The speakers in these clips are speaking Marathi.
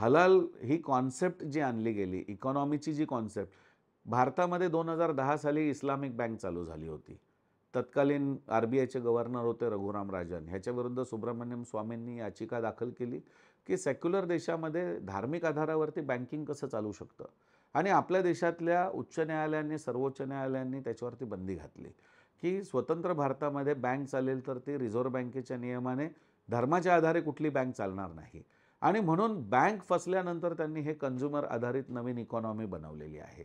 हलाल ही कॉन्सेप्ट जी आणली गेली इकॉनॉमीची जी कॉन्सेप्ट भारतामध्ये दोन हजार दहा साली इस्लामिक बँक चालू झाली होती तत्कालीन आर बी आयचे गव्हर्नर होते रघुराम राजन ह्याच्याविरुद्ध सुब्रमण्यम स्वामींनी याचिका दाखल केली की सेक्युलर देशामध्ये धार्मिक आधारावरती बँकिंग कसं चालू शकतं आणि आपल्या देशातल्या उच्च न्यायालयांनी सर्वोच्च न्यायालयांनी त्याच्यावरती बंदी घातली की स्वतंत्र भारतामध्ये बँक चालेल तर ती रिझर्व्ह बँकेच्या नियमाने धर्माच्या आधारे कुठली बँक चालणार नाही आणि म्हणून बँक फसल्यानंतर त्यांनी हे कन्झ्युमर आधारित नवीन इकॉनॉमी बनवलेली आहे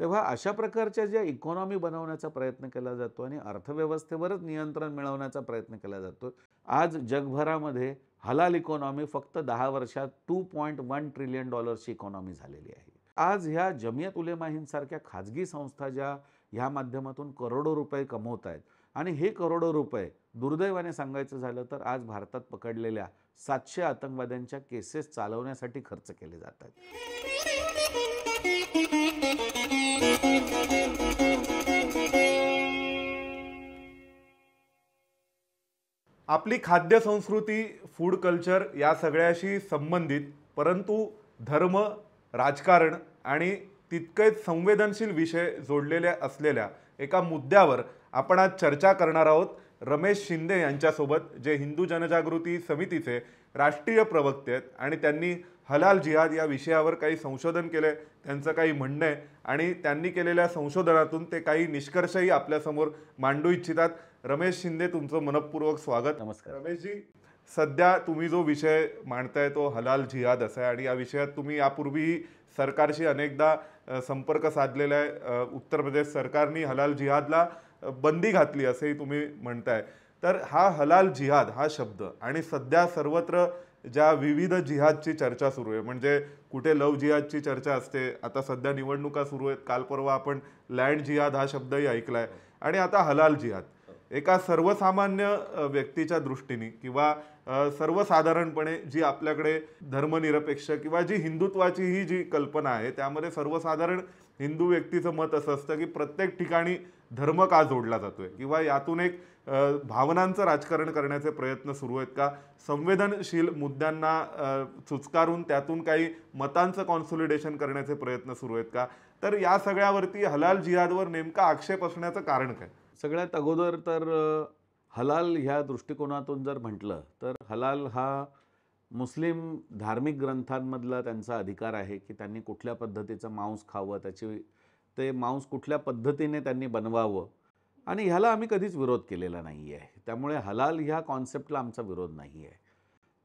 तेव्हा अशा प्रकारच्या ज्या इकॉनॉमी बनवण्याचा प्रयत्न केला जातो आणि अर्थव्यवस्थेवरच नियंत्रण मिळवण्याचा प्रयत्न केला जातो आज जगभरामध्ये हलाल इकॉनॉमी फक्त दहा वर्षात टू पॉईंट वन ट्रिलियन डॉलर्सची इकॉनॉमी झालेली आहे आज ह्या जमियत उलेमाहींसारख्या खाजगी संस्था ज्या ह्या माध्यमातून करोडो रुपये कमवत आहेत आणि हे करोडो रुपये दुर्दैवाने सांगायचं झालं तर आज भारतात पकडलेल्या सातशे आतंकवाद्यांच्या केसेस चालवण्यासाठी खर्च केले जात आहेत आपली खाद्य संस्कृती फूड कल्चर या सगळ्याशी संबंधित परंतु धर्म राजकारण आणि तितकेच संवेदनशील विषय जोडलेले असलेल्या एका मुद्द्यावर आपण आज चर्चा करणार आहोत रमेश शिंदे यांच्यासोबत जे हिंदू जनजागृती समितीचे राष्ट्रीय प्रवक्ते आहेत आणि त्यांनी हलाल जिहाद या विषयावर काही संशोधन केले त्यांचं काही म्हणणं आहे आणि त्यांनी केलेल्या संशोधनातून ते काही निष्कर्षही आपल्यासमोर मांडू इच्छितात रमेश शिंदे तुमचं मनपूर्वक स्वागत नमस्कार रमेशजी सध्या तुम्ही जो विषय मांडताय तो हलाल जिहाद असा आहे आणि या विषयात तुम्ही यापूर्वीही सरकारशी अनेकदा संपर्क साधलेला आहे उत्तर प्रदेश सरकारनी हलाल जिहादला बंदी घातली असंही तुम्ही म्हणताय तर हा हलाल जिहाद हा शब्द आणि सध्या सर्वत्र ज्या विविध जिहादची चर्चा सुरू आहे म्हणजे कुठे लव जिहादची चर्चा असते आता सध्या निवडणुका सुरू आहेत काल परवा आपण लँड जिहाद हा शब्दही ऐकला आहे आणि आता हलाल जिहाद एका सर्वसामान्य व्यक्तीच्या दृष्टीने किंवा सर्वसाधारणपणे जी आपल्याकडे धर्मनिरपेक्ष किंवा जी हिंदुत्वाची ही जी कल्पना आहे त्यामध्ये सर्वसाधारण हिंदू व्यक्तीचं मत असं असतं की प्रत्येक ठिकाणी धर्म का जोडला जातो आहे किंवा यातून एक भावनांचं राजकारण करण्याचे प्रयत्न सुरू आहेत का संवेदनशील मुद्द्यांना चुचकारून त्यातून काही मतांचं कॉन्सोलिडेशन करण्याचे प्रयत्न सुरू आहेत का तर या सगळ्यावरती हलाल जिहादवर नेमका आक्षेप असण्याचं कारण काय सगळ्यात अगोदर तर हलाल ह्या दृष्टिकोनातून जर म्हटलं तर हलाल हा मुस्लिम धार्मिक ग्रंथांमधला त्यांचा अधिकार आहे की त्यांनी कुठल्या पद्धतीचं मांस खावं त्याची ते मांस कुठल्या पद्धतीने त्यांनी बनवावं आणि ह्याला आम्ही कधीच विरोध केलेला नाही आहे त्यामुळे हलाल ह्या कॉन्सेप्टला आमचा विरोध नाही आहे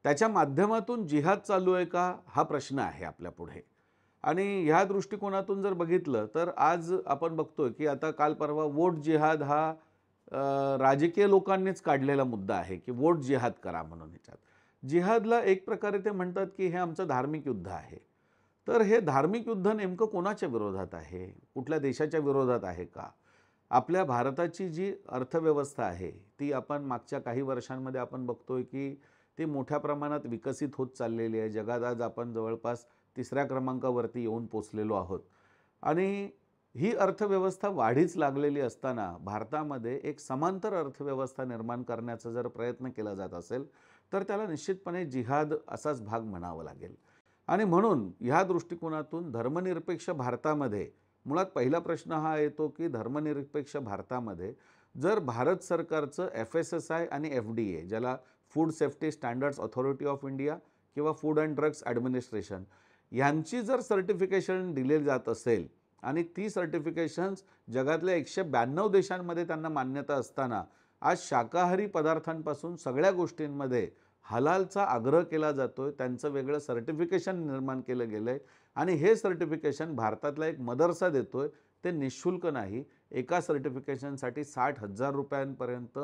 त्याच्या माध्यमातून जिहाद चालू आहे का हा प्रश्न आहे आपल्यापुढे आणि ह्या दृष्टिकोनातून जर बघितलं तर आज आपण बघतोय की आता काल परवा वोट जिहाद हा राजकीय लोकांनीच काढलेला मुद्दा आहे की वोट जिहाद करा म्हणून ह्याच्यात जिहादला एक प्रकारे ते म्हणतात की हे आमचं धार्मिक युद्ध आहे तर हे धार्मिक युद्ध नेमकं कोणाच्या विरोधात आहे कुठल्या देशाच्या विरोधात आहे का आपल्या भारताची जी अर्थव्यवस्था आहे ती आपण मागच्या काही वर्षांमध्ये आपण बघतोय की ती मोठ्या प्रमाणात विकसित होत चाललेली आहे जगात आज आपण जवळपास तिसऱ्या क्रमांकावरती येऊन पोचलेलो आहोत आणि ही अर्थव्यवस्था वाढीच लागलेली असताना भारतामध्ये एक समांतर अर्थव्यवस्था निर्माण करण्याचा जर प्रयत्न केला जात असेल तर त्याला निश्चितपणे जिहाद असाच भाग म्हणावा लागेल आणि म्हणून ह्या दृष्टिकोनातून धर्मनिरपेक्ष भारतामध्ये मुळात पहिला प्रश्न हा येतो की धर्मनिरपेक्ष भारतामध्ये जर भारत सरकारचं F S S A I F D A ज्याला food safety standards authority of India किंवा फूड अँड ड्रग्स ॲडमिनिस्ट्रेशन यांची जर सर्टिफिकेशन दिले जात असेल आणि ती सर्टिफिकेशन्स जगातल्या एकशे ब्याण्णव देशांमध्ये त्यांना मान्यता असताना आज शाकाहारी पदार्थांपासून सगळ्या गोष्टींमध्ये हलालचा आग्रह केला जातो आहे त्यांचं वेगळं सर्टिफिकेशन निर्माण केलं गेलं आहे आणि हे सर्टिफिकेशन भारतातला एक मदरसा देतो आहे ते निशुल्क नाही एका सर्टिफिकेशनसाठी साठ हजार रुपयांपर्यंत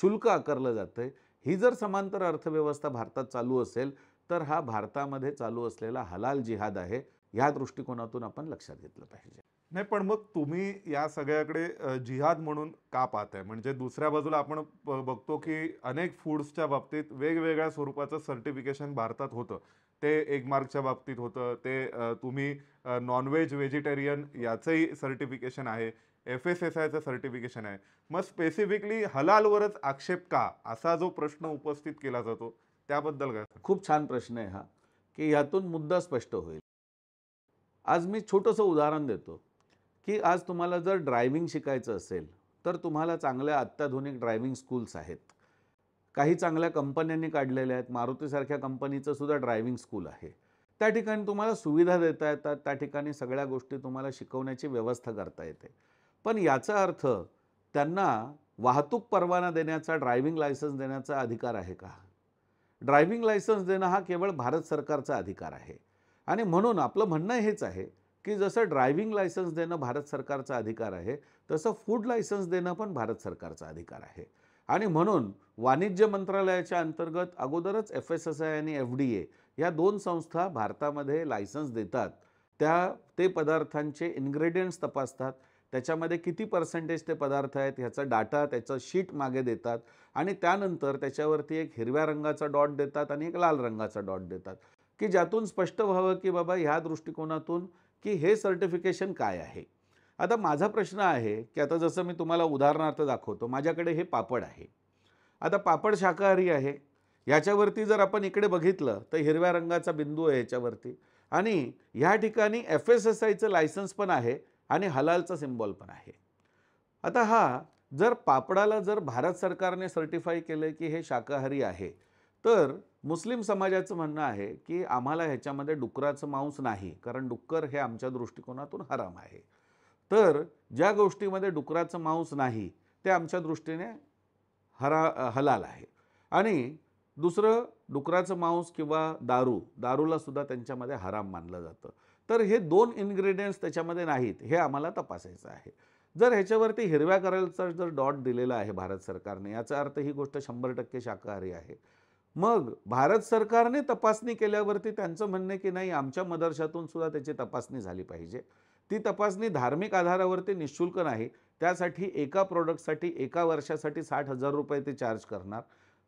शुल्क आकारलं जातं आहे ही जर समांतर अर्थव्यवस्था भारतात चालू असेल तर हा भारतामध्ये चालू असलेला हलाल जिहाद आहे ह्या दृष्टिकोनातून आपण लक्षात घेतलं पाहिजे नाही पण मग तुम्ही या सगळ्याकडे जिहाद म्हणून का पाहताय म्हणजे दुसऱ्या बाजूला आपण बघतो की अनेक फूड्सच्या बाबतीत वेगवेगळ्या स्वरूपाचं सर्टिफिकेशन भारतात होतं ते एक मार्कच्या बाबतीत होतं ते तुम्ही नॉनव्हेज व्हेजिटेरियन याचंही सर्टिफिकेशन आहे एफ एस एस आयचं सर्टिफिकेशन आहे मग स्पेसिफिकली हलालवरच आक्षेप का असा जो प्रश्न उपस्थित केला जातो त्याबद्दल काय खूप छान प्रश्न आहे हा की यातून मुद्दा स्पष्ट होईल आज मी छोटंसं उदाहरण देतो की आज तुम्हाला जर ड्रायव्हिंग शिकायचं असेल तर तुम्हाला चांगल्या अत्याधुनिक ड्रायव्हिंग स्कूल्स आहेत काही चांगल्या कंपन्यांनी काढलेल्या आहेत मारुतीसारख्या कंपनीचं सुद्धा ड्रायव्हिंग स्कूल आहे त्या ठिकाणी तुम्हाला सुविधा देता येतात त्या ठिकाणी सगळ्या गोष्टी तुम्हाला शिकवण्याची व्यवस्था करता येते पण याचा अर्थ त्यांना वाहतूक परवाना देण्याचा ड्रायव्हिंग लायसन्स देण्याचा अधिकार आहे का ड्रायव्हिंग लायसन्स देणं हा केवळ भारत सरकारचा अधिकार आहे आणि म्हणून आपलं म्हणणं हेच आहे की जसं ड्रायव्हिंग लायसन्स देणं भारत सरकारचा अधिकार आहे तसं फूड लायसन्स देणं पण भारत सरकारचा अधिकार आहे आणि म्हणून वाणिज्य मंत्रालयाच्या अंतर्गत अगोदरच F S S A I F D A या दोन संस्था भारतामध्ये लायसन्स देतात त्या ते पदार्थांचे इन्ग्रेडियंट्स तपासतात त्याच्यामध्ये किती पर्सेंटेज ते पदार्थ आहेत ह्याचा डाटा त्याचं शीट मागे देतात आणि त्यानंतर त्याच्यावरती एक हिरव्या रंगाचा डॉट देतात आणि एक लाल रंगाचा डॉट देतात की ज्यातून स्पष्ट व्हावं की बाबा ह्या दृष्टिकोनातून की हे सर्टिफिकेशन काय आहे आता माझा प्रश्न आहे की आता जसं मी तुम्हाला उदाहरणार्थ दाखवतो माझ्याकडे हे पापड आहे आता पापड शाकाहारी आहे ह्याच्यावरती जर आपण इकडे बघितलं तर हिरव्या रंगाचा बिंदू आहे ह्याच्यावरती आणि ह्या ठिकाणी एफ एस एस आयचं लायसन्स पण आहे आणि हलालचा सिम्बॉल पण आहे आता हा जर पापडाला जर भारत सरकारने सर्टिफाय केलं की हे शाकाहारी आहे तर मुस्लिम समाजाचं म्हणणं आहे की आम्हाला ह्याच्यामध्ये डुकराचं मांस नाही कारण डुक्कर हे आमच्या दृष्टिकोनातून हराम आहे तर ज्या गोष्टीमध्ये डुकराचं मांस नाही ते आमच्या दृष्टीने हरा हलाल आहे आणि दुसरं डुकराचं मांस किंवा दारू दारूला सुद्धा त्यांच्यामध्ये हराम मानलं जातं तर हे दोन इन्ग्रेडियंट्स त्याच्यामध्ये नाहीत हे आम्हाला तपासायचं आहे जर ह्याच्यावरती हिरव्या करायचा जर डॉट दिलेला आहे भारत सरकारने याचा अर्थ ही गोष्ट शंभर टक्के शाकाहारी आहे मग भारत सरकारने तपासणी केल्यावरती त्यांचं म्हणणं की नाही आमच्या मदर्शातून सुद्धा त्याची तपासणी झाली पाहिजे ती तपासणी धार्मिक आधारावरती निःशुल्क नाही त्यासाठी एका प्रॉडक्टसाठी एका वर्षासाठी साठ हजार रुपये ते चार्ज करणार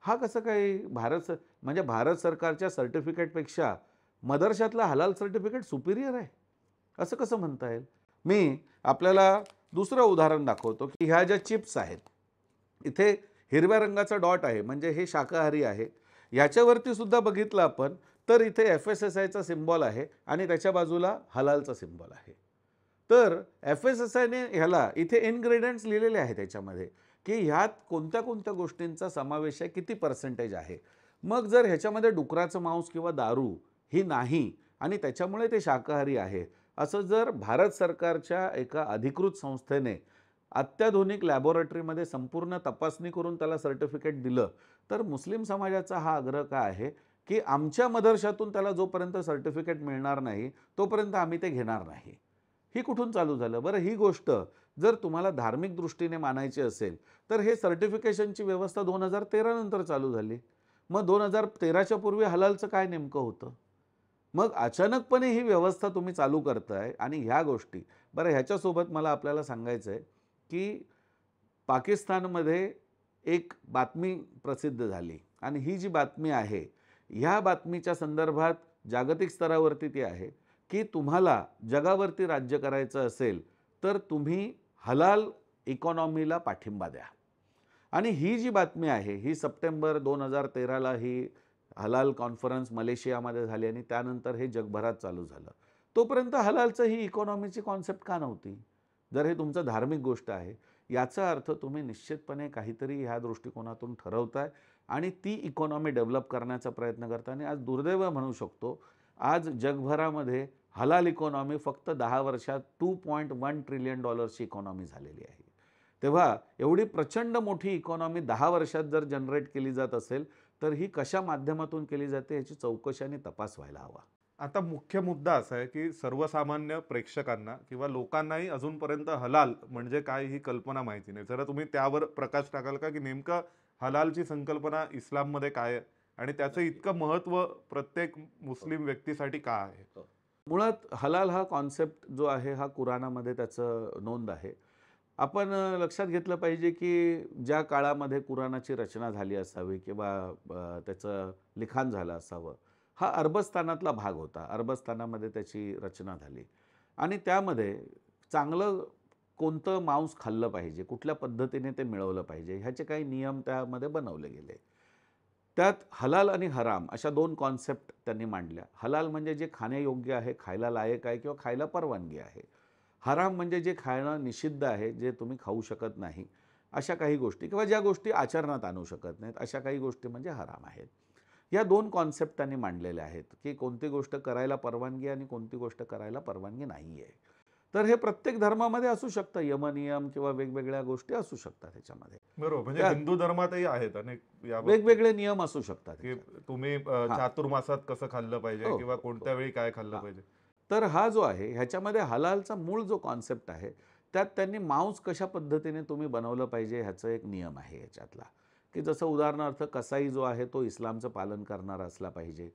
हा कसं काही भारत सर म्हणजे भारत सरकारच्या सर्टिफिकेटपेक्षा मदरशातला हलाल सर्टिफिकेट सुपिरियर आहे असं कसं म्हणता येईल मी आपल्याला दुसरं उदाहरण दाखवतो की ह्या ज्या चिप्स आहेत इथे हिरव्या रंगाचा डॉट आहे म्हणजे हे शाकाहारी आहे याच्यावरती सुद्धा बघितलं आपण तर इथे एफ एस एस आयचा सिम्बॉल आहे आणि त्याच्या बाजूला हलालचा सिम्बॉल आहे तर एफ एस एस आयने ह्याला इथे इन्ग्रेडियंट्स लिहिलेले आहेत त्याच्यामध्ये की ह्यात कोणत्या कोणत्या गोष्टींचा समावेश आहे किती पर्सेंटेज आहे मग जर ह्याच्यामध्ये डुकराचं मांस किंवा दारू ही नाही आणि त्याच्यामुळे ते शाकाहारी आहे असं जर भारत सरकारच्या एका अधिकृत संस्थेने अत्याधुनिक लॅबोरेटरीमध्ये संपूर्ण तपासणी करून त्याला सर्टिफिकेट दिलं तर मुस्लिम समाजाचा हा आग्रह का आहे की आमच्या मदर्शातून त्याला जोपर्यंत सर्टिफिकेट मिळणार नाही तोपर्यंत आम्ही ते घेणार नाही ही कुठून चालू झालं बरं ही गोष्ट जर तुम्हाला धार्मिक दृष्टीने मानायची असेल तर हे सर्टिफिकेशनची व्यवस्था दोन हजार तेरानंतर चालू झाली मग दोन हजार तेराच्या पूर्वी हलालचं काय नेमकं होतं मग अचानकपणे ही व्यवस्था तुम्ही चालू करताय आणि ह्या गोष्टी बरं ह्याच्यासोबत मला आपल्याला सांगायचं आहे की पाकिस्तानमध्ये एक बातमी प्रसिद्ध झाली आणि ही जी बातमी आहे ह्या बातमीच्या संदर्भात जागतिक स्तरावरती ती आहे की तुम्हाला जगावरती राज्य करायचं असेल तर तुम्ही हलाल इकॉनॉमीला पाठिंबा द्या आणि ही जी बातमी आहे ही सप्टेंबर दोन हजार तेराला ही हलाल कॉन्फरन्स मलेशियामध्ये झाली आणि त्यानंतर हे जगभरात चालू झालं तोपर्यंत हलालचं ही इकॉनॉमीची कॉन्सेप्ट का नव्हती जर हे तुमचं धार्मिक गोष्ट आहे याचा अर्थ तुम्ही निश्चितपणे काहीतरी ह्या दृष्टिकोनातून ठरवताय आणि ती इकॉनॉमी डेव्हलप करण्याचा प्रयत्न करता आणि आज दुर्दैव म्हणू शकतो आज जगभरामध्ये हलाल इकॉनॉमी फक्त दहा वर्षात टू पॉईंट वन ट्रिलियन डॉलर्सची इकॉनॉमी झालेली आहे तेव्हा एवढी प्रचंड मोठी इकॉनॉमी दहा वर्षात जर जनरेट केली जात असेल तर ही कशा माध्यमातून केली जाते याची चौकशी आणि तपास व्हायला हवा आता मुख्य मुद्दा असा आहे की सर्वसामान्य प्रेक्षकांना किंवा लोकांनाही अजूनपर्यंत हलाल म्हणजे काय ही कल्पना माहिती नाही जरा तुम्ही त्यावर प्रकाश टाकाल का की नेमकं हलालची संकल्पना इस्लाममध्ये काय आहे आणि त्याचं इतकं महत्त्व प्रत्येक मुस्लिम व्यक्तीसाठी का आहे हो. मुळात हलाल हा कॉन्सेप्ट जो आहे हा कुराणामध्ये त्याचं नोंद आहे आपण लक्षात घेतलं पाहिजे की ज्या काळामध्ये कुराणाची रचना झाली असावी किंवा त्याचं लिखाण झालं असावं हा अरबस्थानातला भाग होता अरबस्थानामध्ये त्याची रचना झाली आणि त्यामध्ये चांगलं कोणतं मांस खाल्लं पाहिजे कुठल्या पद्धतीने ते मिळवलं पाहिजे ह्याचे काही नियम त्यामध्ये बनवले गेले त्यात हलाल आणि हराम अशा दोन कॉन्सेप्ट त्यांनी मांडल्या हलाल म्हणजे जे खाण्यायोग्य आहे खायला लायक आहे किंवा खायला परवानगी आहे हराम म्हणजे जे खाणं निषिद्ध आहे जे तुम्ही खाऊ शकत नाही अशा काही गोष्टी किंवा ज्या गोष्टी आचरणात आणू शकत नाहीत अशा काही गोष्टी म्हणजे हराम आहेत या दोन कॉन्सेप्ट त्यांनी मांडलेल्या आहेत की कोणती गोष्ट करायला परवानगी आणि कोणती गोष्ट करायला परवानगी नाही आहे तर हे प्रत्येक धर्मामध्ये असू शकतं यमनियम किंवा वेगवेगळ्या गोष्टी असू शकतात त्याच्यामध्ये बरोबर म्हणजे हिंदू धर्मातही आहेत अनेक वेगवेगळे नियम असू शकतात तुम्ही चातुर्मासात कसं खाल्लं पाहिजे हो, किंवा हो. कोणत्या वेळी काय खाल्लं पाहिजे तर हा जो आहे ह्याच्यामध्ये हलालचा मूळ जो कॉन्सेप्ट आहे त्यात त्यांनी मांस कशा पद्धतीने तुम्ही बनवलं पाहिजे ह्याचं एक नियम आहे याच्यातला की जसं उदाहरणार्थ कसाई जो आहे तो इस्लामचं पालन करणारा असला पाहिजे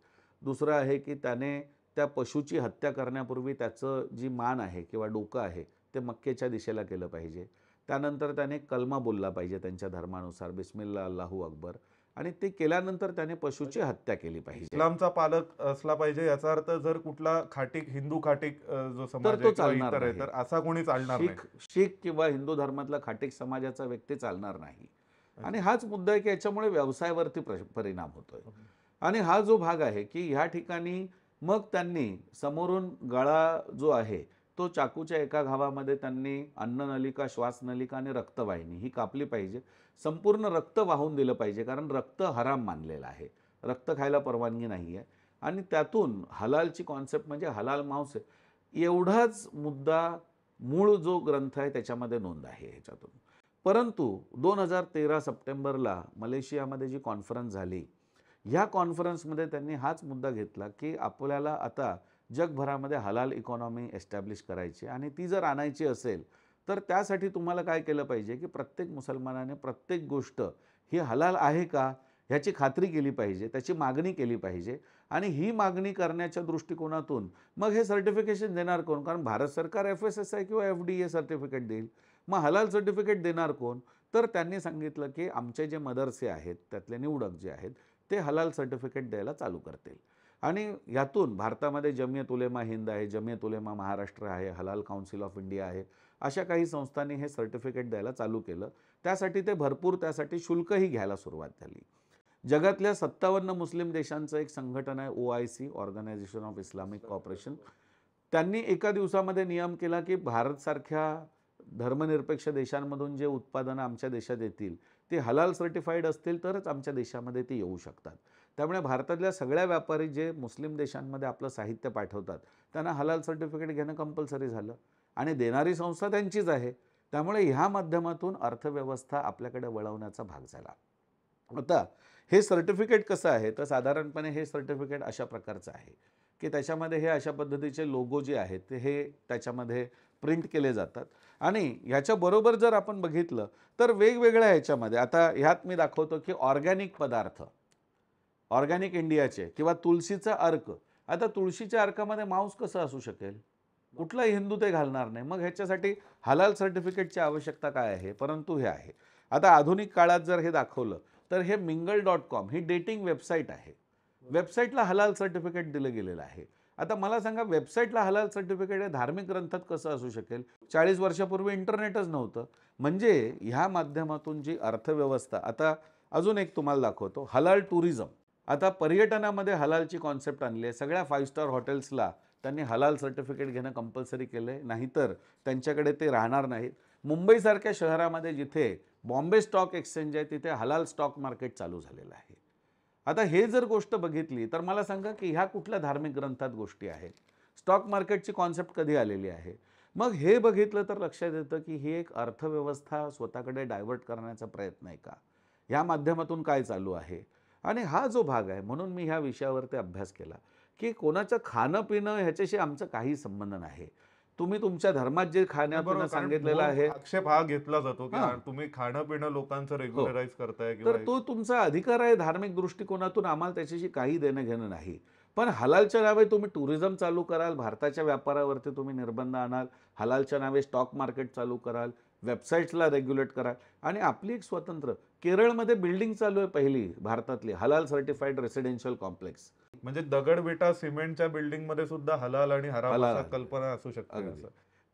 दुसरं आहे की त्याने त्या पशूची हत्या करण्यापूर्वी त्याचं जी मान आहे किंवा डोकं आहे ते मक्केच्या दिशेला केलं पाहिजे त्यानंतर त्याने कलमा बोलला पाहिजे त्यांच्या धर्मानुसार बिस्मिल्ला अल्लाहू अकबर आणि ते केल्यानंतर त्याने पशुची हत्या केली पाहिजे इस्लामचा पालक असला पाहिजे याचा अर्थ जर कुठला खाटिक हिंदू खाटिक जो समाज तो चालणार असा कोणी चालणार शीख किंवा हिंदू धर्मातला खाटिक समाजाचा व्यक्ती चालणार नाही आणि हाच मुद्दा आहे की याच्यामुळे व्यवसायावरती परिणाम होतोय आणि हा जो भाग आहे की ह्या ठिकाणी मग त्यांनी समोरून गळा जो आहे तो चाकूच्या एका घावामध्ये त्यांनी अन्ननलिका श्वासनलिका आणि रक्तवाहिनी ही कापली पाहिजे संपूर्ण रक्त वाहून दिलं पाहिजे कारण रक्त हराम मानलेलं आहे रक्त खायला परवानगी नाही आहे आणि त्यातून हलालची कॉन्सेप्ट म्हणजे हलाल मांस एवढाच मुद्दा मूळ जो ग्रंथ आहे त्याच्यामध्ये नोंद आहे ह्याच्यातून परंतु दोन हजार तेरा सप्टेंबरला मलेशियामध्ये जी कॉन्फरन्स झाली ह्या कॉन्फरन्समध्ये त्यांनी हाच मुद्दा घेतला की आपल्याला आता जगभरामध्ये हलाल इकॉनॉमी एस्टॅब्लिश करायची आणि ती जर आणायची असेल तर त्यासाठी तुम्हाला काय केलं पाहिजे की प्रत्येक मुसलमानाने प्रत्येक गोष्ट ही हलाल आहे का ह्याची खात्री केली पाहिजे त्याची मागणी केली पाहिजे आणि ही मागणी करण्याच्या दृष्टिकोनातून मग हे सर्टिफिकेशन देणार कोण कारण भारत सरकार एफ एस एस आय किंवा एफ डी ए सर्टिफिकेट देईल मग हलाल सर्टिफिकेट देणार कोण तर त्यांनी सांगितलं की आमचे जे मदरसे आहेत त्यातले निवडक जे आहेत ते हलाल सर्टिफिकेट द्यायला चालू करतील आणि यातून भारतामध्ये जमियत उलेमा हिंद आहे जमियत उलेमा महाराष्ट्र आहे हलाल काउन्सिल ऑफ इंडिया आहे अशा काही संस्थांनी हे सर्टिफिकेट द्यायला चालू केलं त्यासाठी ते भरपूर त्यासाठी शुल्कही घ्यायला सुरुवात झाली जगातल्या सत्तावन्न मुस्लिम देशांचं एक संघटन आहे O I C organisation of Islamic cooperation त्यांनी एका दिवसामध्ये नियम केला की भारतसारख्या धर्मनिरपेक्ष देशांमधून जे उत्पादनं आमच्या देशात येतील ते हलाल सर्टिफाईड असतील तरच आमच्या देशामध्ये ते येऊ शकतात त्यामुळे भारतातल्या सगळ्या व्यापारी जे मुस्लिम देशांमध्ये आपलं साहित्य पाठवतात त्यांना हलाल सर्टिफिकेट घेणं कंपल्सरी झालं आणि देणारी संस्था त्यांचीच आहे त्यामुळे ह्या माध्यमातून अर्थव्यवस्था आपल्याकडे वळवण्याचा भाग झाला आता हे सर्टिफिकेट कसं आहे तर साधारणपणे हे सर्टिफिकेट अशा प्रकारचं आहे की त्याच्यामध्ये हे अशा पद्धतीचे लोगो जे आहेत ते हे त्याच्यामध्ये प्रिंट केले जातात आणि ह्याच्याबरोबर जर आपण बघितलं तर वेगवेगळ्या ह्याच्यामध्ये आता ह्यात मी दाखवतो की ऑर्गॅनिक पदार्थ ऑर्गॅनिक इंडियाचे किंवा तुळशीचा अर्क आता तुळशीच्या अर्कामध्ये मांस कसं असू शकेल कुठला हिंदू ते घालणार नाही मग ह्याच्यासाठी हलाल सर्टिफिकेटची आवश्यकता काय आहे परंतु हे आहे आता आधुनिक काळात जर हे दाखवलं तर हे मिंगल डॉट कॉम ही डेटिंग वेबसाईट आहे वेबसाईटला हलाल सर्टिफिकेट दिलं गेलेलं आहे आता मला सांगा वेबसाईटला हलाल सर्टिफिकेट हे धार्मिक ग्रंथात कसं असू शकेल चाळीस वर्षापूर्वी इंटरनेटच नव्हतं म्हणजे ह्या माध्यमातून जी अर्थव्यवस्था आता अजून एक तुम्हाला दाखवतो हलाल टुरिझम आता पर्यटनामध्ये हलालची कॉन्सेप्ट आणली आहे सगळ्या फाईव्ह स्टार हॉटेल्सला त्यांनी हलाल सर्टिफिकेट घेणं कंपल्सरी केलं आहे नाहीतर त्यांच्याकडे ते राहणार नाहीत मुंबईसारख्या शहरामध्ये जिथे बॉम्बे स्टॉक एक्सचेंज आहे तिथे हलाल स्टॉक मार्केट चालू झालेलं आहे आता हे जर गोष्ट बघितली तर मला सांगा की ह्या कुठल्या धार्मिक ग्रंथात गोष्टी आहेत स्टॉक मार्केटची कॉन्सेप्ट कधी आलेली आहे मग हे बघितलं तर लक्षात येतं की ही एक अर्थव्यवस्था स्वतःकडे डायव्हर्ट करण्याचा प्रयत्न आहे का ह्या माध्यमातून काय चालू आहे आणि हा जो भाग आहे म्हणून मी ह्या विषयावरती अभ्यास केला की कोणाचं खाणं पिणं ह्याच्याशी आमचं काही संबंध नाही तुम्ही तुमच्या धर्मात जे खाण्यापिणं सांगितलेलं आहे आक्षेप हा घेतला जातो की तुम्ही खाणं पिणं लोकांचं रेग्युलराईज हो. करताय तर तो तुमचा अधिकार आहे धार्मिक दृष्टिकोनातून आम्हाला त्याच्याशी काही देणं घेणं नाही पण हलालच्या नावे तुम्ही टुरिझम चालू कराल भारताच्या व्यापारावरती तुम्ही निर्बंध आणाल हलालच्या नावे स्टॉक मार्केट चालू कराल वेबसाईटला रेग्युलेट कराल आणि आपली एक स्वतंत्र केरळमध्ये बिल्डिंग चालू आहे पहिली भारतातली हलाल सर्टिफाईड रेसिडेन्शियल कॉम्प्लेक्स म्हणजे दगड विटा सिमेंटच्या बिल्डिंग मध्ये सुद्धा हलाल आणि कल्पना असू शकते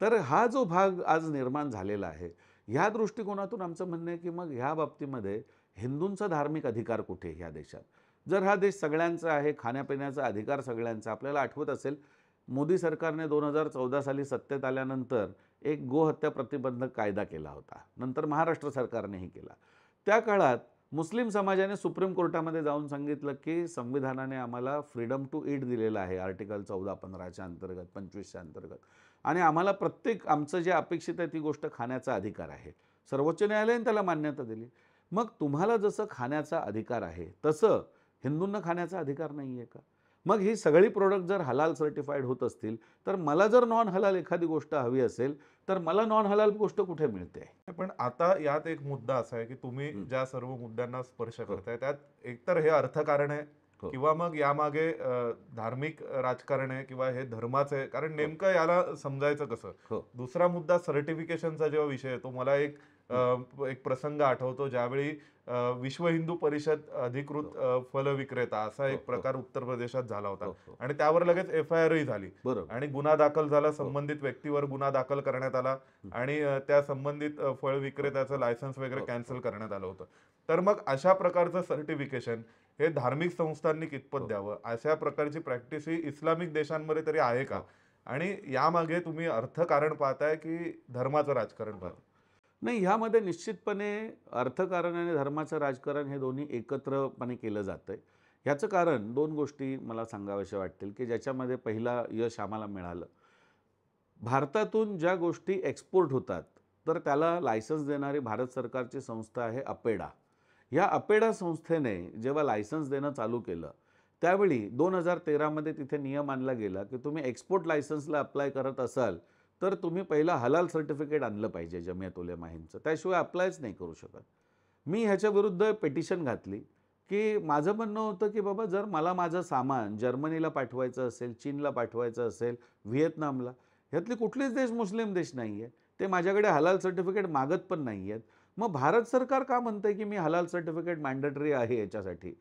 तर हा जो भाग आज निर्माण झालेला आहे ह्या दृष्टिकोनातून आमचं म्हणणं आहे की मग ह्या बाबतीमध्ये हिंदूंचा धार्मिक अधिकार कुठे ह्या देशात जर हा देश सगळ्यांचा आहे खाण्यापिण्याचा अधिकार सगळ्यांचा आपल्याला आठवत असेल मोदी सरकारने दोन हजार चौदा साली सत्तेत आल्यानंतर एक गोहत्या प्रतिबंधक कायदा केला होता नंतर महाराष्ट्र सरकारनेही केला त्या काळात मुस्लिम समाजाने सुप्रीम कोर्टामध्ये जाऊन सांगितलं की संविधानाने आम्हाला फ्रीडम टू ईट दिलेलं आहे आर्टिकल चौदा पंधराच्या अंतर्गत पंचवीसच्या अंतर्गत आणि आम्हाला प्रत्येक आमचं जे अपेक्षित आहे ती गोष्ट खाण्याचा अधिकार आहे सर्वोच्च न्यायालयाने त्याला मान्यता दिली मग तुम्हाला जसं खाण्याचा अधिकार आहे तसं हिंदूंना खाण्याचा अधिकार नाही आहे का मग ही सगळी प्रोडक्ट जर हलाल सर्टिफाईड होत असतील तर मला जर नॉन हलाल एखादी गोष्ट हवी असेल तर मला नॉन हलाल गोष्ट कुठे मिळते पण आता यात एक मुद्दा असा आहे की तुम्ही ज्या सर्व मुद्द्यांना स्पर्श हो. करताय त्यात एकतर हे अर्थकारण आहे हो. किंवा मग यामागे धार्मिक राजकारण आहे किंवा हे धर्माचं आहे कारण हो. नेमकं याला समजायचं कसं दुसरा मुद्दा सर्टिफिकेशनचा जेव्हा विषय आहे तो मला एक एक प्रसंग आठवतो ज्यावेळी विश्व हिंदू परिषद अधिकृत हो. फल विक्रेता असा हो, एक हो. प्रकार उत्तर प्रदेशात झाला होता आणि त्यावर लगेच एफ आय आरही झाली आणि गुन्हा दाखल झाला संबंधित व्यक्तीवर गुन्हा दाखल करण्यात आला आणि त्या संबंधित फळ विक्रेत्याचं लायसन्स वगैरे कॅन्सल करण्यात आलं होतं तर मग अशा प्रकारचं सर्टिफिकेशन हे धार्मिक संस्थांनी कितपत द्यावं अशा प्रकारची प्रॅक्टिस ही इस्लामिक देशांमध्ये तरी आहे का आणि यामागे तुम्ही अर्थकारण पाहताय की धर्माचं राजकारण पाहताय नाही ह्यामध्ये निश्चितपणे अर्थकारण आणि धर्माचं राजकारण हे दोन्ही एकत्रपणे केलं जातं आहे ह्याचं कारण दोन गोष्टी मला सांगाव्याशा वाटतील की ज्याच्यामध्ये पहिला यश आम्हाला मिळालं भारतातून ज्या गोष्टी एक्सपोर्ट होतात तर त्याला लायसन्स देणारी भारत सरकारची संस्था आहे अपेडा ह्या अपेडा संस्थेने जेव्हा लायसन्स देणं चालू केलं त्यावेळी दोन हजार तेरामध्ये तिथे नियम आणला गेला की तुम्ही एक्सपोर्ट लायसन्सला अप्लाय करत असाल तर तुम्ही पहिला हलाल सर्टिफिकेट आणलं पाहिजे जमियात उले त्याशिवाय अप्लायच नाही करू शकत मी ह्याच्याविरुद्ध पिटिशन घातली की माझं म्हणणं होतं की बाबा जर मला माझं सामान जर्मनीला पाठवायचं असेल चीनला पाठवायचं असेल व्हिएतनामला ह्यातली कुठलेच देश मुस्लिम देश नाही आहे ते माझ्याकडे हलाल सर्टिफिकेट मागत पण नाही आहेत मग भारत सरकार का म्हणतं की मी हलाल सर्टिफिकेट मॅन्डेटरी आहे याच्यासाठी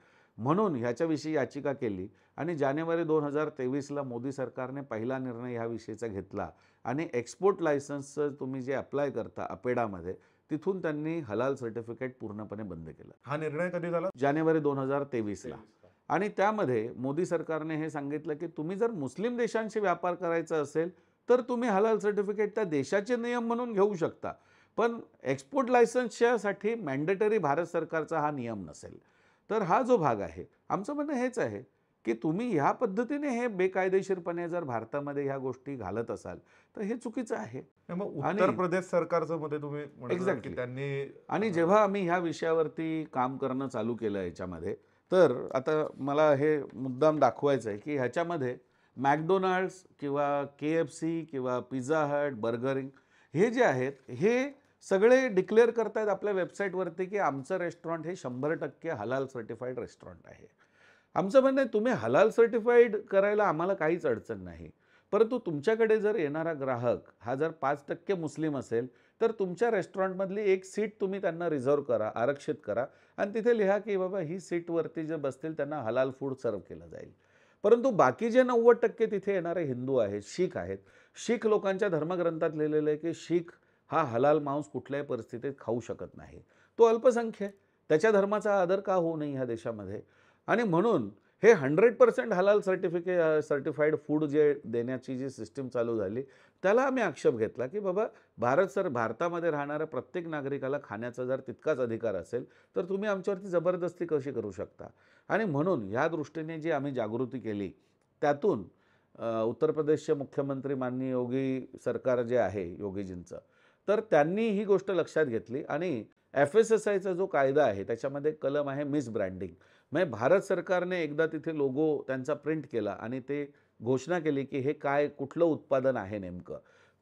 म्हणून ह्याच्याविषयी याचिका केली आणि जानेवारी दोन हजार तेवीसला मोदी सरकारने पहिला निर्णय ह्याविषयीचा घेतला आणि एक्सपोर्ट लायसन्सचं तुम्ही जे अप्लाय करता अपेडामध्ये तिथून त्यांनी हलाल सर्टिफिकेट पूर्णपणे बंद केलं हा निर्णय कधी झाला जानेवारी दोन हजार तेवीसला आणि त्यामध्ये मोदी सरकारने हे सांगितलं की तुम्ही जर मुस्लिम देशांशी व्यापार करायचा असेल तर तुम्ही हलाल सर्टिफिकेट त्या देशाचे नियम म्हणून घेऊ शकता पण एक्सपोर्ट लायसन्सच्यासाठी मॅन्डेटरी भारत सरकारचा हा नियम नसेल तर हा जो भाग आहे आमचं म्हणणं हेच आहे की तुम्ही ह्या पद्धतीने हे बेकायदेशीरपणे जर भारतामध्ये ह्या गोष्टी घालत असाल तर हे चुकीचं आहे मग उत्तर प्रदेश सरकारचं मध्ये तुम्ही एक्झॅक्टली त्यांनी आणि जेव्हा आम्ही ह्या विषयावरती काम करणं चालू केलं याच्यामध्ये तर आता मला हे मुद्दाम दाखवायचं आहे की ह्याच्यामध्ये मॅकडोनाल्ड्स किंवा के एफ सी किंवा पिझ्झा हट बर्गरिंग हे जे आहेत हे सगळे डिक्लेअर करतायत आपल्या वेबसाईटवरती की आमचं रेस्टॉरंट हे शंभर टक्के हलाल सर्टिफाईड रेस्टॉरंट आहे आमचं म्हणणं आहे तुम्ही हलाल सर्टिफाईड करायला आम्हाला काहीच अडचण नाही परंतु तुमच्याकडे जर येणारा ग्राहक हा जर पाच टक्के मुस्लिम असेल तर तुमच्या रेस्टॉरंटमधली एक सीट तुम्ही त्यांना रिझर्व करा आरक्षित करा आणि तिथे लिहा की बाबा ही सीटवरती जे बसतील त्यांना हलाल फूड सर्व केलं जाईल परंतु बाकी जे नव्वद टक्के तिथे येणारे हिंदू आहेत शीख आहेत शीख लोकांच्या धर्मग्रंथात लिहिलेलं आहे की शीख हा हलाल मांस कुठल्याही परिस्थितीत खाऊ शकत नाही तो अल्पसंख्य आहे त्याच्या धर्माचा आदर का होऊ नये ह्या देशामध्ये आणि म्हणून हे हंड्रेड पर्सेंट हलाल सर्टिफिके सर्टिफाईड फूड जे देण्याची जी सिस्टीम चालू झाली त्याला आम्ही आक्षेप घेतला की बाबा भारत सर भारतामध्ये राहणाऱ्या प्रत्येक नागरिकाला खाण्याचा जर तितकाच अधिकार असेल तर तुम्ही आमच्यावरती जबरदस्ती कशी करू शकता आणि म्हणून ह्या दृष्टीने जी आम्ही जागृती केली त्यातून उत्तर प्रदेशचे मुख्यमंत्री माननीय योगी सरकार जे आहे योगीजींचं तर त्यांनी ही गोष्ट लक्षात घेतली आणि एफ एस एस आयचा जो कायदा आहे त्याच्यामध्ये कलम आहे मिस ब्रँडिंग म्हणजे भारत सरकारने एकदा तिथे लोगो त्यांचा प्रिंट केला आणि ते घोषणा केली की हे काय कुठलं उत्पादन आहे नेमकं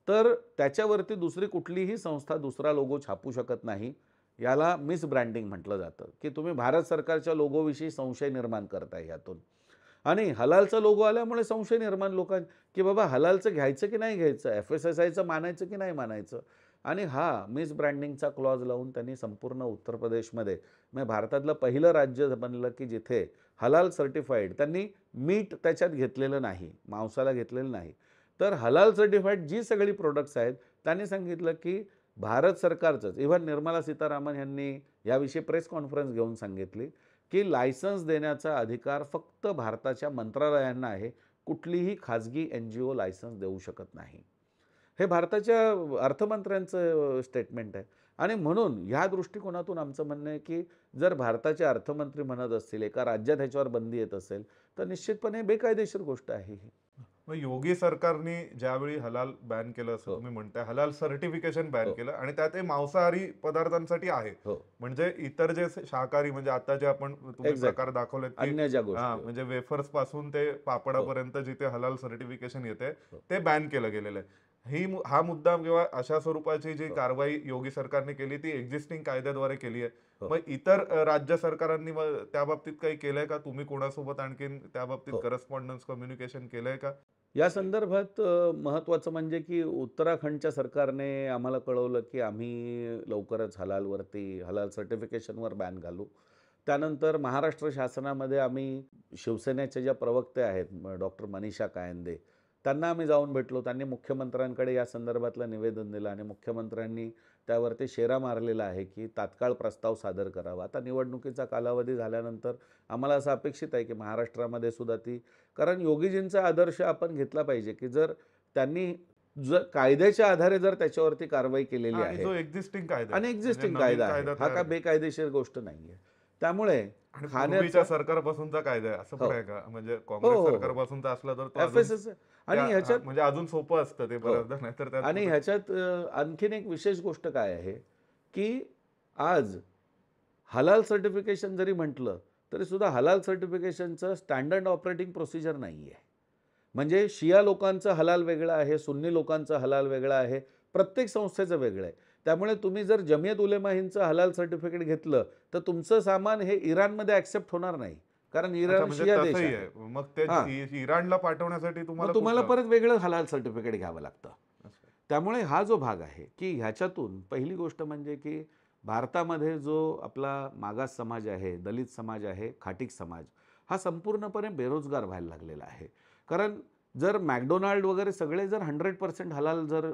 तर त्याच्यावरती दुसरी कुठलीही संस्था दुसरा लोगो छापू शकत नाही याला मिस ब्रँडिंग म्हटलं जातं की तुम्ही भारत सरकारच्या लोगोविषयी संशय निर्माण करताय यातून आणि हलालचा लोगो आल्यामुळे संशय निर्माण लोकां की बाबा हलालचं घ्यायचं की नाही घ्यायचं एफ एस एस आयचं मानायचं की नाही मानायचं आणि हा मिस ब्रँडिंगचा क्लॉज लावून त्यांनी संपूर्ण उत्तर प्रदेशमध्ये म्हणजे भारतातलं पहिलं राज्य बनलं की जिथे हलाल सर्टिफाईड त्यांनी मीठ त्याच्यात घेतलेलं नाही मांसाला घेतलेलं नाही तर हलाल सर्टिफाईड जी सगळी प्रोडक्ट्स आहेत त्यांनी सांगितलं की भारत सरकारचंच इव्हन निर्मला सीतारामन यांनी याविषयी प्रेस कॉन्फरन्स घेऊन सांगितली की लायसन्स देण्याचा अधिकार फक्त भारताच्या मंत्रालयांना आहे कुठलीही खाजगी एन जी ओ लायसन्स देऊ शकत नाही हे भारताच्या अर्थमंत्र्यांचं स्टेटमेंट आहे आणि म्हणून ह्या दृष्टिकोनातून आमचं म्हणणं आहे की जर भारताचे अर्थमंत्री म्हणत असतील एका राज्यात ह्याच्यावर बंदी येत असेल तर निश्चितपणे बेकायदेशीर गोष्ट आहे ही मग योगी सरकारने ज्यावेळी हलाल बॅन केलं असं हो. तुम्ही म्हणताय हलाल सर्टिफिकेशन बॅन हो. केलं आणि त्यात हे मांसाहारी पदार्थांसाठी आहे हो. म्हणजे इतर जे शाकाहारी म्हणजे आता जे आपण प्रकार दाखवले म्हणजे वेफर्स पासून ते पापडापर्यंत जिथे हलाल सर्टिफिकेशन येते ते बॅन केलं गेलेलं आहे ही हा मुद्दा किंवा अशा स्वरूपाची जी हो. कारवाई योगी सरकारने केली ती एक्झिस्टिंग कायद्याद्वारे केली आहे हो. मग इतर राज्य सरकारांनी त्या बाबतीत काही केलंय का तुम्ही कोणासोबत आणखीन त्या बाबतीत करस्पॉन्डन्स कम्युनिकेशन केलंय का या संदर्भात महत्त्वाचं म्हणजे की उत्तराखंडच्या सरकारने आम्हाला कळवलं की आम्ही लवकरच हलालवरती हलाल सर्टिफिकेशनवर बॅन घालू त्यानंतर महाराष्ट्र शासनामध्ये आम्ही शिवसेनेचे ज्या प्रवक्त्या आहेत डॉक्टर मनीषा कायंदे त्यांना आम्ही जाऊन भेटलो त्यांनी मुख्यमंत्र्यांकडे या संदर्भातलं निवेदन दिलं आणि मुख्यमंत्र्यांनी त्यावरती शेरा मारलेला आहे की तात्काळ प्रस्ताव सादर करावा आता निवडणुकीचा कालावधी झाल्यानंतर आम्हाला असं अपेक्षित आहे की महाराष्ट्रामध्ये सुद्धा ती कारण योगीजींचा आदर्श आपण घेतला पाहिजे की जर त्यांनी जर कायद्याच्या आधारे जर त्याच्यावरती कारवाई केलेली आहे एक्झिस्टिंग कायदा आणि एक्झिस्टिंग कायदा आहे म्हणजे हा का बेकायदेशीर गोष्ट नाही त्यामुळे सरकारपासूनचा कायदा असं हो. आहे का म्हणजे काँग्रेस हो. सरकारपासूनचा असला तर आणि ह्याच्यात म्हणजे अजून सोपं असतं ते हो. नाहीतर आणि ह्याच्यात आणखीन एक विशेष गोष्ट काय आहे की आज हलाल सर्टिफिकेशन जरी म्हटलं तरी सुद्धा हलाल सर्टिफिकेशनचं स्टँडर्ड ऑपरेटिंग प्रोसिजर नाही आहे म्हणजे शिया लोकांचं हलाल वेगळं आहे सुन्नी लोकांचं हलाल वेगळं आहे प्रत्येक संस्थेचं वेगळं आहे त्यामुळे तुम्ही जर जमियत उलेमा हलाल सर्टिफिकेट घेतलं तर तुमचं सामान हे इराणमध्ये ऍक्सेप्ट होणार नाही कारण इराण म्हणजे देश आहे मग ते इराणला पाठवण्यासाठी तुम्हाला तुम्हाला परत वेगळं हलाल सर्टिफिकेट घ्यावं लागतं त्यामुळे हा जो भाग आहे की ह्याच्यातून पहिली गोष्ट म्हणजे की भारतामध्ये जो आपला मागास समाज आहे दलित समाज आहे खाटिक समाज हा संपूर्णपणे बेरोजगार व्हायला लागलेला आहे कारण जर मॅकडोनाल्ड वगैरे सगळे जर हंड्रेड पर्सेंट हलाल जर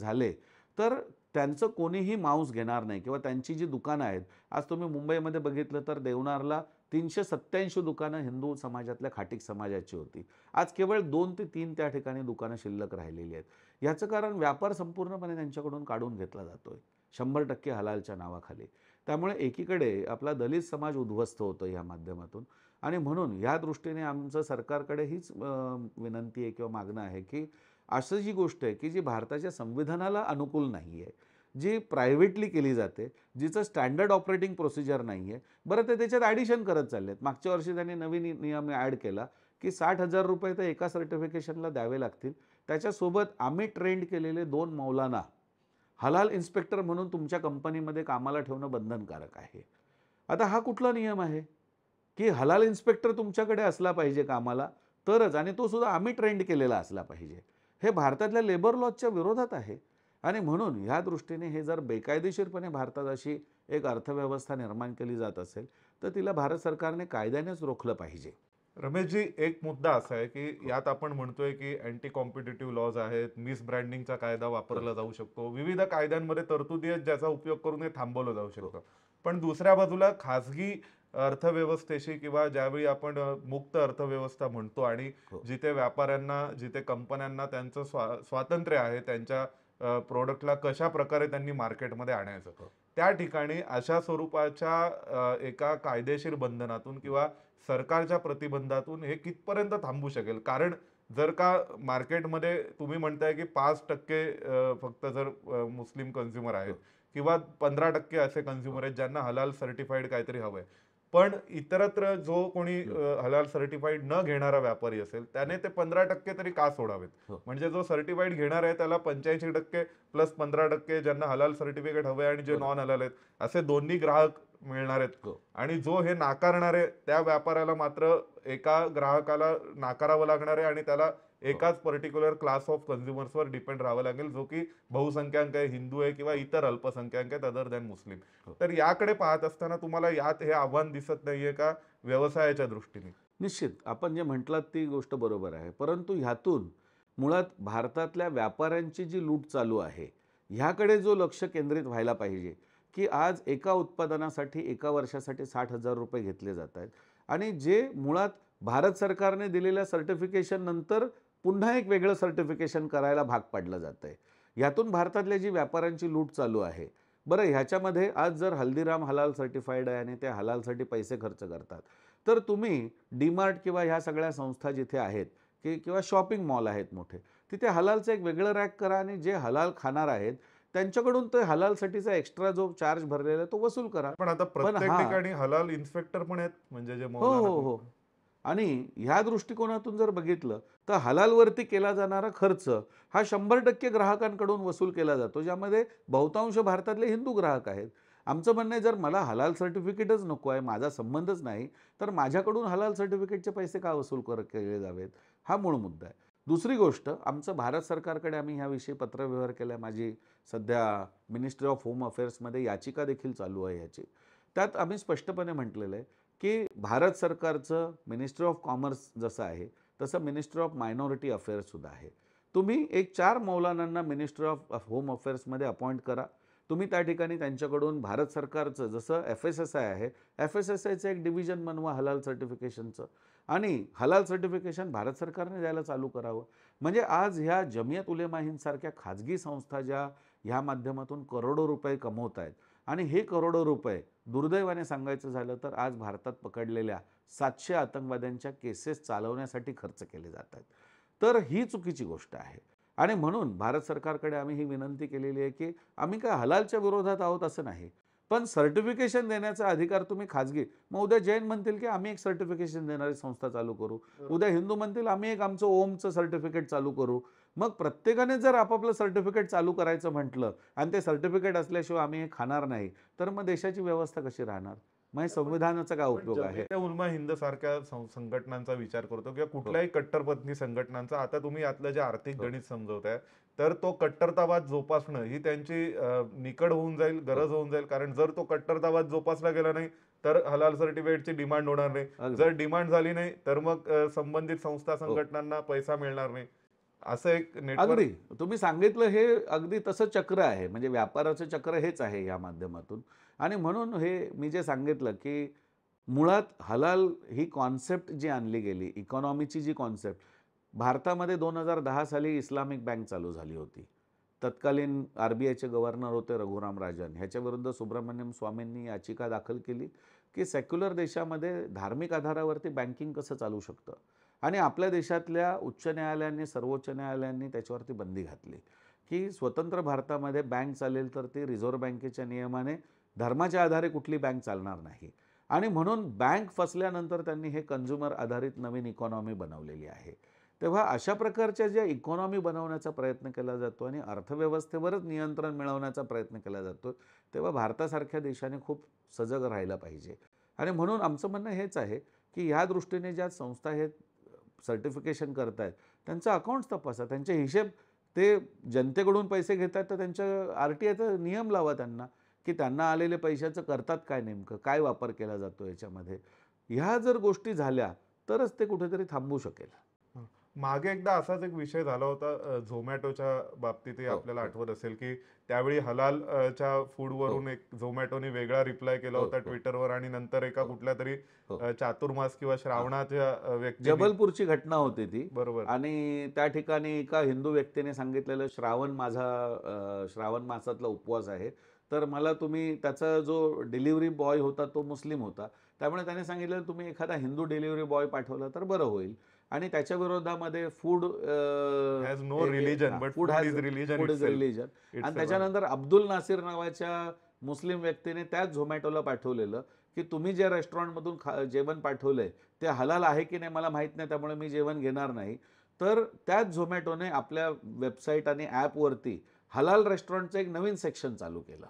झाले तर त्यांचं कोणीही मांस घेणार नाही किंवा त्यांची जी दुकानं आहेत आज तुम्ही मुंबईमध्ये बघितलं तर देवनारला तीनशे सत्त्याऐंशी दुकानं हिंदू समाजातल्या खाटिक समाजाची होती आज केवळ दोन ते तीन त्या ठिकाणी दुकानं शिल्लक राहिलेली आहेत याचं कारण व्यापार संपूर्णपणे त्यांच्याकडून काढून घेतला जातोय शंभर टक्के हलालच्या नावाखाली त्यामुळे एकीकडे आपला दलित समाज उद्ध्वस्त होतो ह्या माध्यमातून आणि म्हणून ह्या दृष्टीने आमचं सरकारकडे हीच विनंती आहे किंवा मागणं आहे की असं जी गोष्ट आहे की जी भारताच्या संविधानाला अनुकूल नाही आहे जी प्रायव्हेटली केली जाते जिचं स्टँडर्ड ऑपरेटिंग प्रोसिजर नाही आहे बरं ते त्याच्यात ॲडिशन करत चालले मागच्या वर्षी त्यांनी नवीन नियम ॲड केला की साठ हजार रुपये तर एका सर्टिफिकेशनला द्यावे लागतील त्याच्यासोबत आम्ही ट्रेंड केलेले दोन मौलाना हलाल इन्स्पेक्टर म्हणून तुमच्या कंपनीमध्ये कामाला ठेवणं बंधनकारक आहे आता हा कुठला नियम आहे की हलाल इन्स्पेक्टर तुमच्याकडे असला पाहिजे कामाला तरच आणि तो सुद्धा आम्ही ट्रेंड केलेला असला पाहिजे हे भारतातल्या लेबर लॉजच्या विरोधात आहे आणि म्हणून ह्या दृष्टीने हे जर बेकायदेशीरपणे भारतात अशी एक अर्थव्यवस्था निर्माण केली जात असेल तर तिला भारत सरकारने कायद्यानेच रोखलं पाहिजे रमेशजी एक मुद्दा असा आहे की यात आपण म्हणतोय की अँटी कॉम्पिटेटिव्ह लॉज आहेत मिस ब्रँडिंगचा कायदा वापरला जाऊ शकतो विविध कायद्यांमध्ये तरतुदी आहेत ज्याचा उपयोग करून हे थांबवलं जाऊ शकतं पण दुसऱ्या बाजूला खाजगी अर्थव्यवस्थेशी किंवा ज्यावेळी आपण मुक्त अर्थव्यवस्था म्हणतो आणि हो. जिथे व्यापाऱ्यांना जिथे कंपन्यांना त्यांचं स्वातंत्र्य आहे त्यांच्या प्रोडक्टला कशा प्रकारे त्यांनी मार्केटमध्ये आणायचं हो. त्या ठिकाणी अशा स्वरूपाच्या एका कायदेशीर बंधनातून किंवा सरकारच्या प्रतिबंधातून हे कितपर्यंत थांबू शकेल कारण जर का मार्केटमध्ये तुम्ही म्हणताय की पाच टक्के फक्त जर मुस्लिम कन्झ्युमर आहेत हो. किंवा पंधरा टक्के असे कन्झ्युमर आहेत ज्यांना हलाल सर्टिफाईड काहीतरी हवंय पण इतरत्र जो कोणी हलाल सर्टिफाईड न घेणारा व्यापारी असेल त्याने ते पंधरा टक्के तरी का सोडावेत म्हणजे जो सर्टिफाईड घेणार आहे त्याला पंच्याऐंशी टक्के प्लस पंधरा टक्के ज्यांना हलाल सर्टिफिकेट हवे आणि जे नॉन हलाल आहेत असे दोन्ही ग्राहक मिळणार आहेत हो. आणि जो हे नाकारणारे त्या व्यापाऱ्याला मात्र एका ग्राहकाला नाकारावं लागणार आहे आणि त्याला हो. एकाच पर्टिक्युलर क्लास ऑफ कन्झ्युमर्सवर डिपेंड राहावं लागेल जो की बहुसंख्याक आहे हिंदू आहे किंवा इतर अल्पसंख्याक आहेत अदर दॅन मुस्लिम तर याकडे पाहत असताना तुम्हाला यात हे आव्हान दिसत नाहीये का व्यवसायाच्या दृष्टीने निश्चित आपण जे म्हटलात ती गोष्ट बरोबर आहे परंतु ह्यातून मुळात भारतातल्या व्यापाऱ्यांची जी लूट चालू आहे ह्याकडे जो लक्ष केंद्रित व्हायला पाहिजे की आज एका उत्पादनासाठी एका वर्षासाठी साठ हजार रुपये घेतले जात आहेत आणि जे मुळात भारत सरकारने दिलेल्या सर्टिफिकेशन नंतर पुन्हा एक वेगळं सर्टिफिकेशन करायला भाग पाडलं जातं आहे ह्यातून भारतातल्या जी व्यापाऱ्यांची लूट चालू आहे बरं ह्याच्यामध्ये आज जर हल्दीराम हलाल सर्टिफाईड आहे आणि ते हलालसाठी पैसे खर्च करतात तर तुम्ही डीमार्ट किंवा ह्या सगळ्या संस्था जिथे आहेत की किंवा शॉपिंग मॉल आहेत मोठे तिथे हलालचं एक वेगळं रॅक करा आणि जे हलाल खाणार आहेत त्यांच्याकडून ते हलालसाठीचा एक्स्ट्रा जो चार्ज भरलेला तो वसूल करा पण आता प्रत्येक ठिकाणी हलाल इन्स्पेक्टर पण आहेत म्हणजे जे हो हो हो आणि ह्या दृष्टिकोनातून जर बघितलं तर हलालवरती केला जाणारा खर्च हा शंभर टक्के ग्राहकांकडून वसूल केला जातो ज्यामध्ये बहुतांश भारतातले हिंदू ग्राहक आहेत आमचं म्हणणं आहे जर मला हलाल सर्टिफिकेटच नको आहे माझा संबंधच नाही तर माझ्याकडून हलाल सर्टिफिकेटचे पैसे का वसूल कर केले जावेत हा मूळ मुद्दा आहे दुसरी गोष्ट आमचं भारत सरकारकडे आम्ही ह्याविषयी पत्रव्यवहार केला आहे माझी सध्या मिनिस्ट्री ऑफ होम अफेअर्समध्ये याचिका देखील चालू आहे याची त्यात आम्ही स्पष्टपणे म्हटलेलं आहे की भारत सरकारचं मिनिस्टर ऑफ कॉमर्स जसं आहे तसं मिनिस्टर ऑफ मायनॉरिटी अफेअर्ससुद्धा आहे तुम्ही एक चार मौलानांना मिनिस्टर ऑफ होम अफेअर्समध्ये अपॉइंट करा तुम्ही त्या ठिकाणी त्यांच्याकडून भारत सरकारचं जसं F S S A I F S S आयचं एक डिव्हिजन बनवा हलाल सर्टिफिकेशनचं आणि हलाल सर्टिफिकेशन भारत सरकारने द्यायला चालू करावं म्हणजे आज ह्या जमियत उलेमाहींसारख्या खाजगी संस्था ज्या ह्या माध्यमातून करोडो रुपये कमवत आहेत आणि हे करोडो रुपये दुर्दैवाने सांगायचं झालं तर आज भारतात पकडलेल्या सातशे आतंकवाद्यांच्या केसेस चालवण्यासाठी खर्च केले जात आहेत तर ही चुकीची गोष्ट आहे आणि म्हणून भारत सरकारकडे आम्ही ही विनंती केलेली आहे की आम्ही काय हलालच्या विरोधात आहोत असं नाही पण सर्टिफिकेशन देण्याचा अधिकार तुम्ही खाजगी मग उद्या जैन म्हणतील की आम्ही एक सर्टिफिकेशन देणारी संस्था चालू करू उद्या हिंदू म्हणतील आम्ही एक आमचं ओमचं सर्टिफिकेट चालू करू मग प्रत्येकाने जर आपापलं सर्टिफिकेट चालू करायचं म्हटलं आणि ते सर्टिफिकेट असल्याशिवाय आम्ही हे खाणार नाही तर मग देशाची व्यवस्था कशी राहणार मग संविधानाचा काय उपयोग आहे त्या उल्मा हिंद सारख्या संघटनांचा विचार करतो किंवा कुठल्याही हो. कट्टरपत्नी संघटनांचा आता तुम्ही यातलं जे आर्थिक हो. गणित समजवताय तर तो कट्टरतावाद जोपासणं ही त्यांची निकड होऊन जाईल हो. गरज होऊन जाईल कारण जर तो कट्टरतावाद जोपासला गेला नाही तर हलाल सर्टिफिकेटची डिमांड होणार नाही जर डिमांड झाली नाही तर मग संबंधित संस्था संघटनांना पैसा मिळणार नाही असं एक अगदी तुम्ही सांगितलं हे अगदी तसं चक्र आहे म्हणजे व्यापाराचं चक्र हेच आहे या माध्यमातून आणि म्हणून हे मी जे सांगितलं की मुळात हलाल ही कॉन्सेप्ट जी आणली गेली इकॉनॉमीची जी कॉन्सेप्ट भारतामध्ये दोन हजार दहा साली इस्लामिक बँक चालू झाली होती तत्कालीन आर बी आयचे गव्हर्नर होते रघुराम राजन ह्याच्याविरुद्ध सुब्रमण्यम स्वामींनी याचिका दाखल केली की सेक्युलर देशामध्ये धार्मिक आधारावरती बँकिंग कसं चालू शकतं आणि आपल्या देशातल्या उच्च न्यायालयांनी सर्वोच्च न्यायालयांनी त्याच्यावरती बंदी घातली की स्वतंत्र भारतामध्ये बँक चालेल तर ती रिझर्व्ह बँकेच्या नियमाने धर्माच्या आधारे कुठली बँक चालणार नाही आणि म्हणून बँक फसल्यानंतर त्यांनी हे कन्झ्युमर आधारित नवीन इकॉनॉमी बनवलेली आहे तेव्हा अशा प्रकारच्या ज्या इकॉनॉमी बनवण्याचा प्रयत्न केला जातो आणि अर्थव्यवस्थेवरच नियंत्रण मिळवण्याचा प्रयत्न केला जातो तेव्हा भारतासारख्या देशाने खूप सजग राहायला पाहिजे आणि म्हणून आमचं म्हणणं हेच आहे की ह्या दृष्टीने ज्या संस्था हे सर्टिफिकेशन करतायत त्यांचा अकाउंट्स तपासा त्यांचे हिशेब ते जनतेकडून पैसे घेतात तर त्यांच्या आर टी आयचा नियम लावा त्यांना की त्यांना आलेले पैशाचं करतात काय नेमकं काय वापर केला जातो याच्यामध्ये ह्या जर गोष्टी झाल्या तरच ते कुठेतरी थांबू शकेल मागे एकदा असाच एक विषय झाला होता झोमॅटोच्या बाबतीतही हो, आपल्याला हो. आठवत असेल की त्यावेळी हलालच्या फूडवरून हो. एक झोमॅटोने वेगळा रिप्लाय केला होता ट्विटरवर आणि नंतर एका कुठल्या तरी चातुर्मास किंवा श्रावणाच्या व्यक्ती जबलपूरची घटना होती ती बरोबर आणि त्या ठिकाणी एका हिंदू व्यक्तीने सांगितलेलं श्रावण माझा श्रावण मासातला उपवास आहे तर मला तुम्ही त्याचा जो डिलिव्हरी बॉय होता तो मुस्लिम होता त्यामुळे त्याने सांगितलं तुम्ही एखादा हिंदू डिलिव्हरी बॉय पाठवला तर बरं होईल आणि त्याच्या विरोधामध्ये food no religion but food has religion food is religion आणि त्याच्यानंतर अब्दुल नासिर नावाच्या मुस्लिम व्यक्तीने त्याच झोमॅटोला पाठवलेलं की तुम्ही ज्या रेस्टॉरंटमधून खा जेवण पाठवलंय ते हलाल आहे की नाही मला माहीत नाही त्यामुळे मी जेवण घेणार नाही तर त्याच झोमॅटोने आपल्या वेबसाईट आणि ॲपवरती हलाल रेस्टॉरंटचं एक नवीन सेक्शन चालू केलं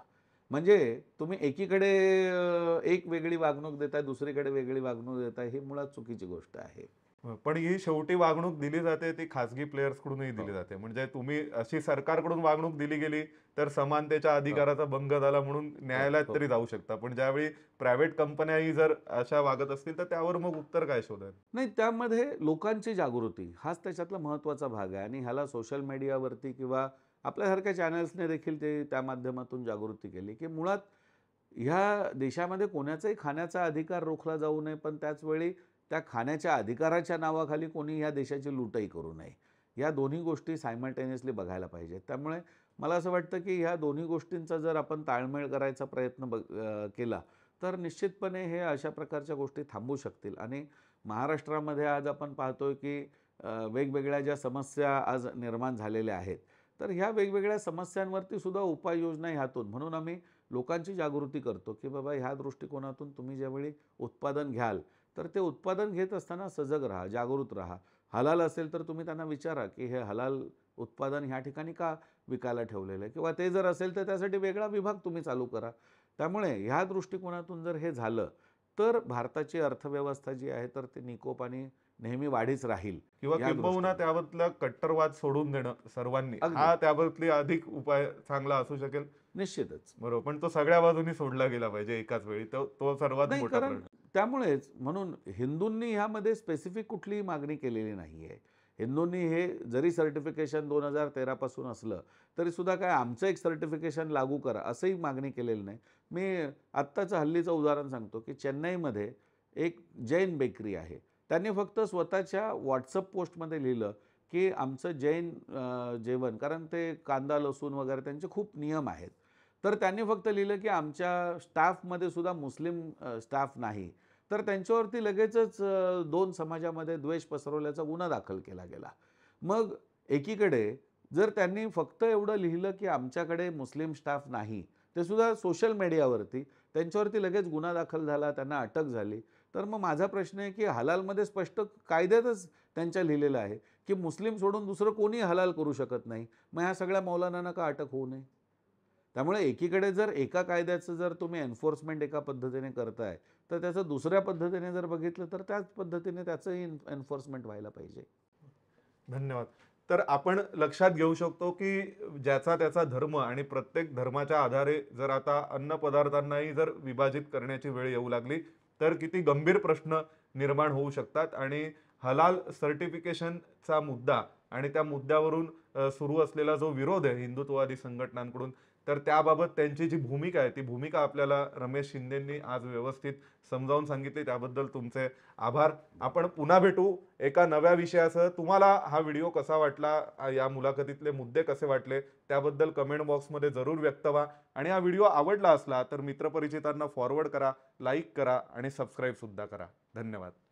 म्हणजे तुम्ही एकीकडे एक वेगळी वागणूक देताय दुसरीकडे वेगळी वागणूक देताय ही मुळात चुकीची गोष्ट आहे पण ही शेवटी वागणूक दिली जाते ती खासगी प्लेयर्सकडूनही दिली हो. जाते म्हणजे तुम्ही अशी सरकारकडून वागणूक दिली गेली तर समानतेच्या हो. अधिकाराचा भंग झाला म्हणून हो, न्यायालयात तरी जाऊ शकता पण ज्यावेळी प्रायव्हेट कंपन्याही जर अशा वागत असतील तर त्यावर मग उत्तर काय शोधत नाही त्यामध्ये लोकांची जागृती हाच त्याच्यातला महत्त्वाचा भाग आहे आणि ह्याला सोशल मीडियावरती किंवा आपल्यासारख्या चॅनल्सने देखील ते त्या माध्यमातून जागृती केली की मुळात ह्या देशामध्ये कोणाचाही खाण्याचा अधिकार रोखला जाऊ नये पण त्याचवेळी त्या खाण्याच्या अधिकाराच्या नावाखाली कोणी ह्या देशाची लुटही करू नये या दोन्ही गोष्टी सायमल्टेनियसली बघायला पाहिजेत त्यामुळे मला असं वाटतं की ह्या दोन्ही गोष्टींचा जर आपण ताळमेळ करायचा प्रयत्न ब केला तर निश्चितपणे हे अशा प्रकारच्या गोष्टी थांबू शकतील आणि महाराष्ट्रामध्ये आज आपण पाहतोय की वेगवेगळ्या ज्या समस्या आज निर्माण झालेल्या आहेत तर ह्या वेगवेगळ्या समस्यांवरती सुद्धा उपाययोजना ह्यातून म्हणून आम्ही लोकांची जागृती करतो की बाबा ह्या दृष्टिकोनातून तुम्ही ज्यावेळी उत्पादन घ्याल तर ते उत्पादन घेत असताना सजग राहा जागृत राहा हलाल असेल तर तुम्ही त्यांना विचारा की हे हलाल उत्पादन ह्या ठिकाणी का विकायला ठेवलेलं आहे किंवा ते जर असेल तर त्यासाठी वेगळा विभाग तुम्ही चालू करा त्यामुळे ह्या दृष्टिकोनातून जर हे झालं तर भारताची अर्थव्यवस्था जी आहे तर ते निकोप आणि नेहमी वाढीच राहील किंवा किंबहुना त्याबद्दल कट्टरवाद सोडून देणं सर्वांनी हा त्याबद्दल अधिक उपाय चांगला असू शकेल निश्चितच बरोबर पण तो सगळ्या बाजूनी सोडला गेला पाहिजे एकाच वेळी तो तो सर्वात मोठा कारण त्यामुळेच म्हणून हिंदूंनी ह्यामध्ये स्पेसिफिक कुठलीही मागणी केलेली नाही आहे हिंदूंनी हे जरी सर्टिफिकेशन दोन हजार तेरापासून असलं तरी सुद्धा काय आमचं एक सर्टिफिकेशन लागू करा असंही मागणी केलेली नाही मी आत्ताचं हल्लीचं उदाहरण सांगतो की चेन्नईमध्ये एक जैन बेकरी आहे त्यांनी फक्त स्वतःच्या व्हॉट्सअप पोस्टमध्ये लिहिलं की आमचं जैन जेवण कारण ते कांदा लसूण वगैरे त्यांचे खूप नियम आहेत तर त्यांनी फक्त लिहिलं की आमच्या स्टाफमध्ये सुद्धा मुस्लिम स्टाफ नाही तर त्यांच्यावरती लगेचच दोन समाजामध्ये द्वेष पसरवल्याचा गुन्हा दाखल केला गेला मग एकीकडे जर त्यांनी फक्त एवढं लिहिलं की आमच्याकडे मुस्लिम स्टाफ नाही ते सुद्धा सोशल मीडियावरती त्यांच्यावरती लगेच गुन्हा दाखल झाला त्यांना अटक झाली तर मग माझा प्रश्न आहे की हलालमध्ये स्पष्ट कायद्यातच त्यांच्या लिहिलेलं आहे की मुस्लिम सोडून दुसरं कोणी हलाल करू शकत नाही मग ह्या सगळ्या मौलानांना का अटक होऊ नये त्यामुळे एकीकडे जर एका कायद्याचं जर तुम्ही एन्फोर्समेंट एका पद्धतीने करताय तर त्याचं दुसऱ्या पद्धतीने जर बघितलं तर त्याच पद्धतीने त्याचंही एन्फोर्समेंट व्हायला पाहिजे धन्यवाद तर आपण लक्षात घेऊ शकतो की ज्याचा त्याचा धर्म आणि प्रत्येक धर्माच्या आधारे जर आता अन्न पदार्थांनाही जर विभाजित करण्याची वेळ येऊ लागली तर किती गंभीर प्रश्न निर्माण होऊ शकतात आणि हलाल सर्टिफिकेशनचा मुद्दा आणि त्या मुद्द्यावरून सुरू असलेला जो विरोध आहे हिंदुत्ववादी संघटनांकडून तर त्याबाबत त्यांची जी भूमिका आहे ती भूमिका आपल्याला रमेश शिंदेंनी आज व्यवस्थित समजावून सांगितली त्याबद्दल तुमचे आभार आपण पुन्हा भेटू एका नव्या विषयासह तुम्हाला हा व्हिडिओ कसा वाटला या मुलाखतीतले मुद्दे कसे वाटले त्याबद्दल कमेंट बॉक्समध्ये जरूर व्यक्त व्हा आणि हा व्हिडिओ आवडला असला तर मित्रपरिचितांना फॉरवर्ड करा लाईक करा आणि सबस्क्राईबसुद्धा करा धन्यवाद